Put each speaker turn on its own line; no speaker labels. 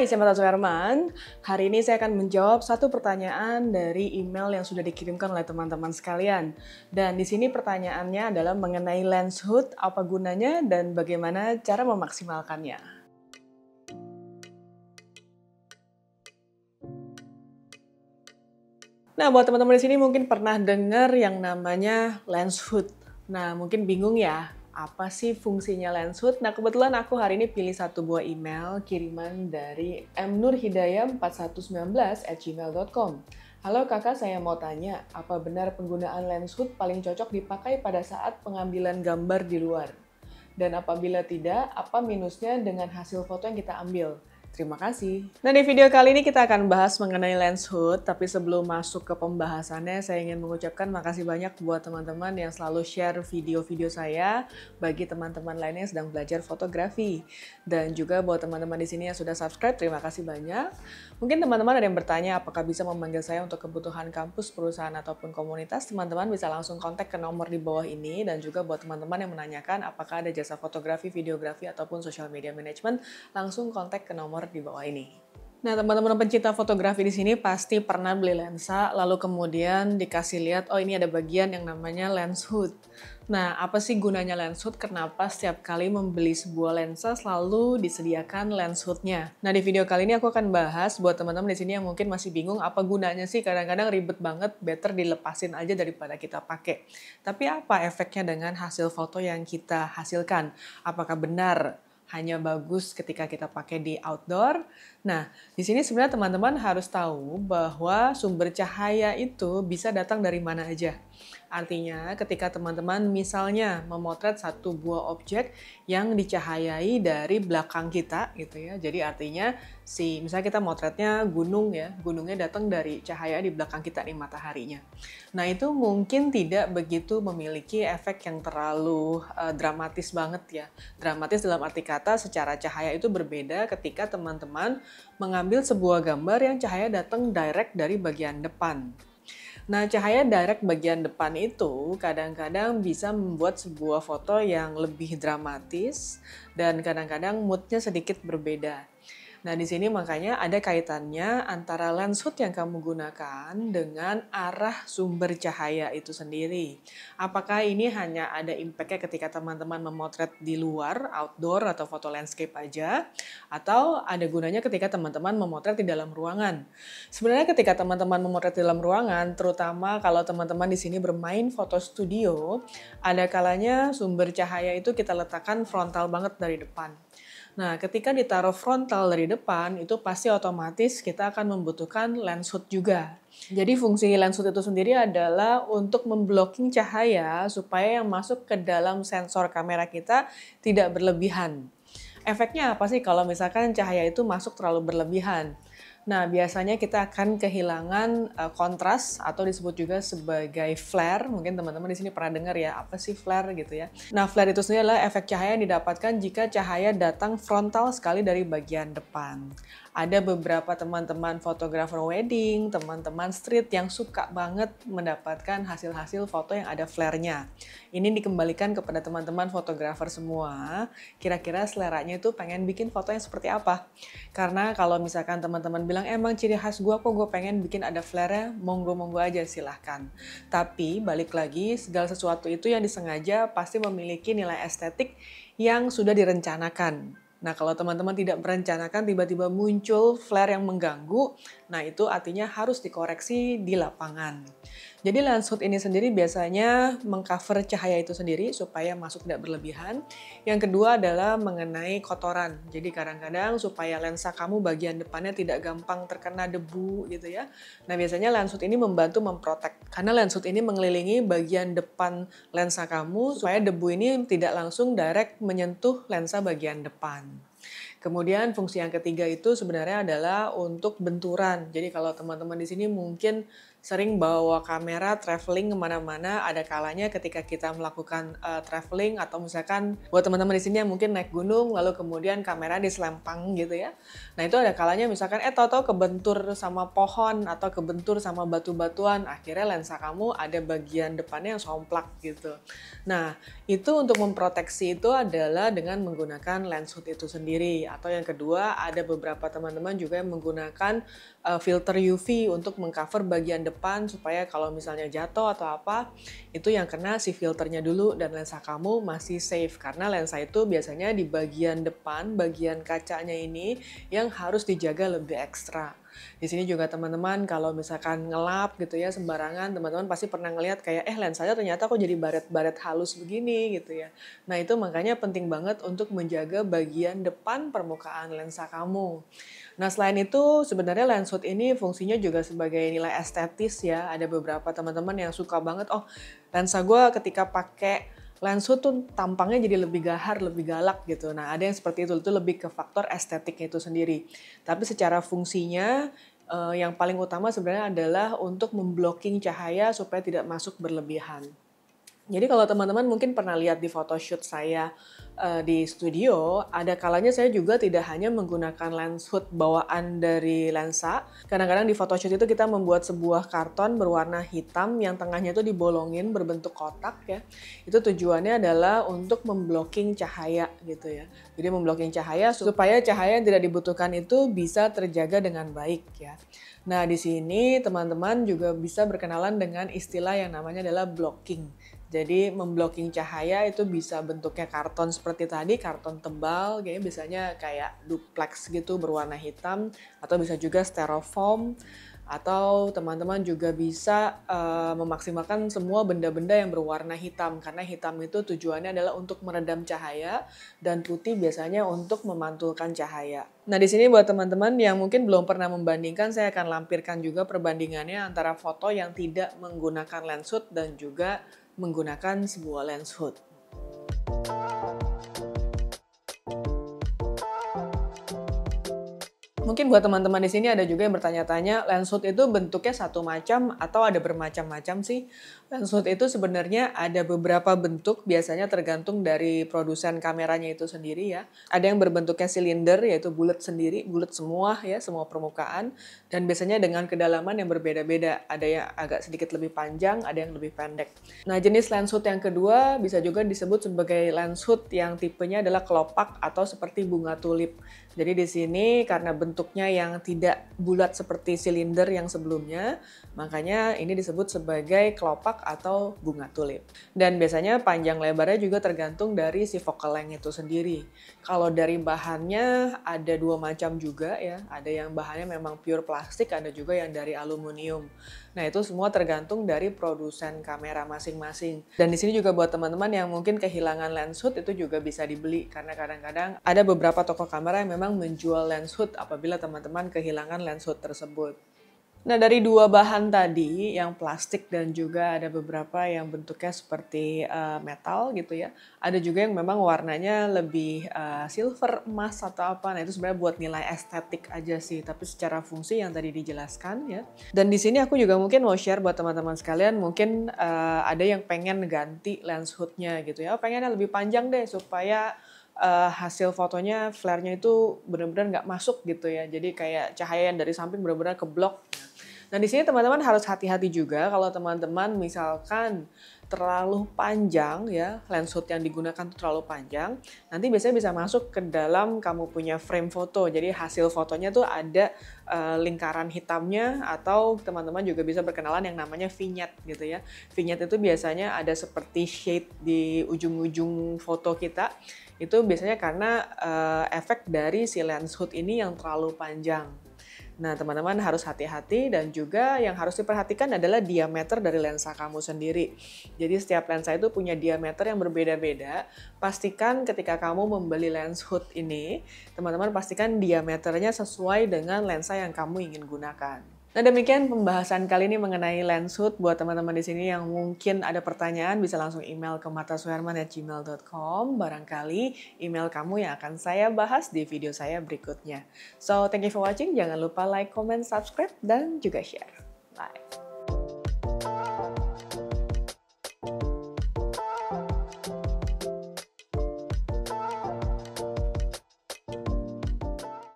Hai, saya Mata Suherman. Hari ini saya akan menjawab satu pertanyaan dari email yang sudah dikirimkan oleh teman-teman sekalian. Dan di sini pertanyaannya adalah mengenai lens hood, apa gunanya dan bagaimana cara memaksimalkannya. Nah, buat teman-teman di sini mungkin pernah dengar yang namanya lens hood. Nah, mungkin bingung ya, apa sih fungsinya Lenshood? Nah kebetulan aku hari ini pilih satu buah email kiriman dari mnurhidayah 4119gmailcom at gmail.com. Halo kakak, saya mau tanya, apa benar penggunaan Lenshood paling cocok dipakai pada saat pengambilan gambar di luar? Dan apabila tidak, apa minusnya dengan hasil foto yang kita ambil? Terima kasih. Nah di video kali ini kita akan bahas mengenai lens hood, tapi sebelum masuk ke pembahasannya saya ingin mengucapkan makasih banyak buat teman-teman yang selalu share video-video saya bagi teman-teman lainnya yang sedang belajar fotografi. Dan juga buat teman-teman di sini yang sudah subscribe, terima kasih banyak. Mungkin teman-teman ada yang bertanya apakah bisa memanggil saya untuk kebutuhan kampus, perusahaan, ataupun komunitas, teman-teman bisa langsung kontak ke nomor di bawah ini dan juga buat teman-teman yang menanyakan apakah ada jasa fotografi, videografi, ataupun social media management, langsung kontak ke nomor nomor di bawah ini. Nah, teman-teman pencinta fotografi di sini pasti pernah beli lensa, lalu kemudian dikasih lihat, oh ini ada bagian yang namanya lens hood. Nah, apa sih gunanya lens hood? Kenapa setiap kali membeli sebuah lensa selalu disediakan lens hoodnya? Nah, di video kali ini aku akan bahas buat teman-teman di sini yang mungkin masih bingung apa gunanya sih, kadang-kadang ribet banget, better dilepasin aja daripada kita pakai. Tapi apa efeknya dengan hasil foto yang kita hasilkan? Apakah benar hanya bagus ketika kita pakai di outdoor. Nah, di sini sebenarnya teman-teman harus tahu bahwa sumber cahaya itu bisa datang dari mana aja. Artinya, ketika teman-teman misalnya memotret satu buah objek yang dicahayai dari belakang kita gitu ya. Jadi artinya si misalnya kita motretnya gunung ya, gunungnya datang dari cahaya di belakang kita nih mataharinya. Nah, itu mungkin tidak begitu memiliki efek yang terlalu uh, dramatis banget ya. Dramatis dalam arti kata secara cahaya itu berbeda ketika teman-teman mengambil sebuah gambar yang cahaya datang direct dari bagian depan Nah, cahaya direct bagian depan itu kadang-kadang bisa membuat sebuah foto yang lebih dramatis dan kadang-kadang moodnya sedikit berbeda. Nah, di sini makanya ada kaitannya antara lens hood yang kamu gunakan dengan arah sumber cahaya itu sendiri. Apakah ini hanya ada impact-nya ketika teman-teman memotret di luar, outdoor, atau foto landscape aja, atau ada gunanya ketika teman-teman memotret di dalam ruangan. Sebenarnya ketika teman-teman memotret di dalam ruangan, terutama kalau teman-teman di sini bermain foto studio, ada kalanya sumber cahaya itu kita letakkan frontal banget dari depan. Nah, ketika ditaruh frontal dari depan, itu pasti otomatis kita akan membutuhkan lens hood juga. Jadi fungsi lens hood itu sendiri adalah untuk memblocking cahaya supaya yang masuk ke dalam sensor kamera kita tidak berlebihan. Efeknya apa sih kalau misalkan cahaya itu masuk terlalu berlebihan? Nah, biasanya kita akan kehilangan eh, kontras atau disebut juga sebagai flare. Mungkin teman-teman di sini pernah dengar ya, apa sih flare gitu ya. Nah, flare itu sendiri adalah efek cahaya yang didapatkan jika cahaya datang frontal sekali dari bagian depan ada beberapa teman-teman fotografer wedding, teman-teman street yang suka banget mendapatkan hasil-hasil foto yang ada flare-nya. Ini dikembalikan kepada teman-teman fotografer semua, kira-kira seleranya itu pengen bikin foto yang seperti apa. Karena kalau misalkan teman-teman bilang, eh, emang ciri khas gue kok gue pengen bikin ada flare-nya, monggo-monggo aja silahkan. Tapi balik lagi, segala sesuatu itu yang disengaja pasti memiliki nilai estetik yang sudah direncanakan Nah, kalau teman-teman tidak merencanakan tiba-tiba muncul flare yang mengganggu, nah itu artinya harus dikoreksi di lapangan. Jadi hood ini sendiri biasanya mengcover cahaya itu sendiri supaya masuk tidak berlebihan. Yang kedua adalah mengenai kotoran. Jadi kadang-kadang supaya lensa kamu bagian depannya tidak gampang terkena debu gitu ya. Nah biasanya hood ini membantu memprotek karena hood ini mengelilingi bagian depan lensa kamu supaya debu ini tidak langsung direct menyentuh lensa bagian depan. Kemudian fungsi yang ketiga itu sebenarnya adalah untuk benturan. Jadi kalau teman-teman di sini mungkin sering bawa kamera traveling kemana-mana. Ada kalanya ketika kita melakukan uh, traveling atau misalkan buat teman-teman di sini yang mungkin naik gunung lalu kemudian kamera diselempang gitu ya. Nah itu ada kalanya misalkan eh tau-tau kebentur sama pohon atau kebentur sama batu-batuan. Akhirnya lensa kamu ada bagian depannya yang somplak gitu. Nah itu untuk memproteksi itu adalah dengan menggunakan lens hood itu sendiri. Atau yang kedua ada beberapa teman-teman juga yang menggunakan uh, filter UV untuk mengcover bagian depan depan supaya kalau misalnya jatuh atau apa itu yang kena si filternya dulu dan lensa kamu masih safe karena lensa itu biasanya di bagian depan bagian kacanya ini yang harus dijaga lebih ekstra di sini juga teman-teman kalau misalkan ngelap gitu ya sembarangan, teman-teman pasti pernah ngelihat kayak eh lensanya ternyata kok jadi baret-baret halus begini gitu ya. Nah itu makanya penting banget untuk menjaga bagian depan permukaan lensa kamu. Nah selain itu sebenarnya lens hood ini fungsinya juga sebagai nilai estetis ya. Ada beberapa teman-teman yang suka banget, oh lensa gue ketika pakai Lensu tuh tampangnya jadi lebih gahar, lebih galak gitu. Nah ada yang seperti itu, itu lebih ke faktor estetiknya itu sendiri. Tapi secara fungsinya eh, yang paling utama sebenarnya adalah untuk memblocking cahaya supaya tidak masuk berlebihan. Jadi kalau teman-teman mungkin pernah lihat di photoshoot saya uh, di studio, ada kalanya saya juga tidak hanya menggunakan lens hood bawaan dari lensa. Kadang-kadang di photoshoot itu kita membuat sebuah karton berwarna hitam yang tengahnya itu dibolongin berbentuk kotak ya. Itu tujuannya adalah untuk memblocking cahaya gitu ya. Jadi memblocking cahaya supaya cahaya yang tidak dibutuhkan itu bisa terjaga dengan baik ya. Nah, di sini teman-teman juga bisa berkenalan dengan istilah yang namanya adalah blocking. Jadi memblocking cahaya itu bisa bentuknya karton seperti tadi, karton tebal, kayaknya biasanya kayak duplex gitu berwarna hitam, atau bisa juga styrofoam, atau teman-teman juga bisa uh, memaksimalkan semua benda-benda yang berwarna hitam karena hitam itu tujuannya adalah untuk meredam cahaya dan putih biasanya untuk memantulkan cahaya. Nah, di sini buat teman-teman yang mungkin belum pernah membandingkan, saya akan lampirkan juga perbandingannya antara foto yang tidak menggunakan lens hood dan juga menggunakan sebuah lens hood. Mungkin buat teman-teman di sini ada juga yang bertanya-tanya, lens hood itu bentuknya satu macam atau ada bermacam-macam sih? Lens hood itu sebenarnya ada beberapa bentuk, biasanya tergantung dari produsen kameranya itu sendiri ya. Ada yang berbentuknya silinder, yaitu bulat sendiri, bulat semua ya, semua permukaan. Dan biasanya dengan kedalaman yang berbeda-beda, ada yang agak sedikit lebih panjang, ada yang lebih pendek. Nah jenis lens hood yang kedua bisa juga disebut sebagai lens hood yang tipenya adalah kelopak atau seperti bunga tulip. Jadi di sini karena bentuknya yang tidak bulat seperti silinder yang sebelumnya, makanya ini disebut sebagai kelopak atau bunga tulip. Dan biasanya panjang lebarnya juga tergantung dari si length itu sendiri. Kalau dari bahannya ada dua macam juga ya, ada yang bahannya memang pure plastik, ada juga yang dari aluminium. Nah, itu semua tergantung dari produsen kamera masing-masing. Dan di sini juga buat teman-teman yang mungkin kehilangan lens hood itu juga bisa dibeli karena kadang-kadang ada beberapa toko kamera yang memang menjual lens hood apabila teman-teman kehilangan lens hood tersebut. Nah, dari dua bahan tadi, yang plastik dan juga ada beberapa yang bentuknya seperti uh, metal gitu ya. Ada juga yang memang warnanya lebih uh, silver, emas atau apa. Nah, itu sebenarnya buat nilai estetik aja sih, tapi secara fungsi yang tadi dijelaskan ya. Dan di sini aku juga mungkin mau share buat teman-teman sekalian, mungkin uh, ada yang pengen ganti lens hood-nya gitu ya. Oh, pengennya lebih panjang deh supaya uh, hasil fotonya flare-nya itu benar-benar nggak masuk gitu ya. Jadi kayak cahaya yang dari samping benar-benar keblok Nah di sini teman-teman harus hati-hati juga kalau teman-teman misalkan terlalu panjang ya lens hood yang digunakan tuh terlalu panjang nanti biasanya bisa masuk ke dalam kamu punya frame foto jadi hasil fotonya tuh ada e, lingkaran hitamnya atau teman-teman juga bisa berkenalan yang namanya vignette gitu ya vignette itu biasanya ada seperti shade di ujung-ujung foto kita itu biasanya karena e, efek dari si lens hood ini yang terlalu panjang Nah, teman-teman harus hati-hati dan juga yang harus diperhatikan adalah diameter dari lensa kamu sendiri. Jadi setiap lensa itu punya diameter yang berbeda-beda. Pastikan ketika kamu membeli lens hood ini, teman-teman pastikan diameternya sesuai dengan lensa yang kamu ingin gunakan. Nah demikian pembahasan kali ini mengenai hood Buat teman-teman di sini yang mungkin ada pertanyaan bisa langsung email ke matasuherman@gmail.com. Barangkali email kamu yang akan saya bahas di video saya berikutnya. So thank you for watching. Jangan lupa like, comment, subscribe, dan juga share. Bye.